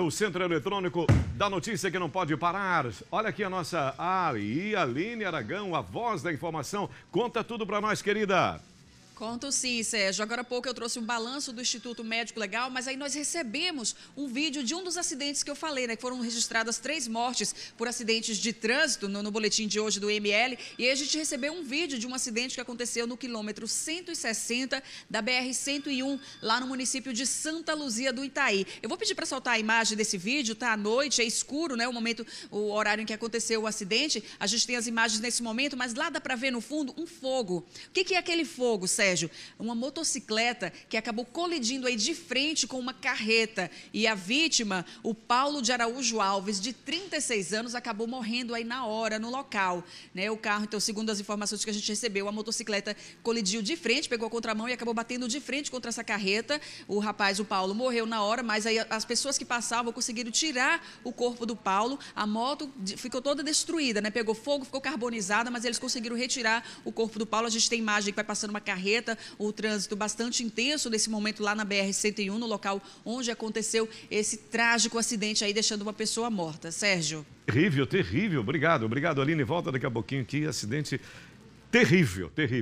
O Centro Eletrônico da Notícia que não pode parar. Olha aqui a nossa a Aline Aragão, a voz da informação. Conta tudo para nós, querida. Conto sim, Sérgio. Agora há pouco eu trouxe um balanço do Instituto Médico Legal, mas aí nós recebemos um vídeo de um dos acidentes que eu falei, né? Que foram registradas três mortes por acidentes de trânsito no, no boletim de hoje do ML. E aí a gente recebeu um vídeo de um acidente que aconteceu no quilômetro 160 da BR-101, lá no município de Santa Luzia do Itaí. Eu vou pedir para soltar a imagem desse vídeo, tá à noite, é escuro, né? O momento, o horário em que aconteceu o acidente. A gente tem as imagens nesse momento, mas lá dá para ver no fundo um fogo. O que, que é aquele fogo, Sérgio? uma motocicleta que acabou colidindo aí de frente com uma carreta. E a vítima, o Paulo de Araújo Alves, de 36 anos, acabou morrendo aí na hora, no local. Né? O carro, então, segundo as informações que a gente recebeu, a motocicleta colidiu de frente, pegou a contramão e acabou batendo de frente contra essa carreta. O rapaz, o Paulo, morreu na hora, mas aí as pessoas que passavam conseguiram tirar o corpo do Paulo. A moto ficou toda destruída, né? Pegou fogo, ficou carbonizada, mas eles conseguiram retirar o corpo do Paulo. A gente tem imagem que vai passando uma carreta Anchieta, o trânsito bastante intenso nesse momento lá na BR-101, no local onde aconteceu esse trágico acidente aí, deixando uma pessoa morta. Sérgio. Terrível, terrível. Obrigado, obrigado, Aline. Volta daqui a pouquinho aqui. Acidente terrível, terrível.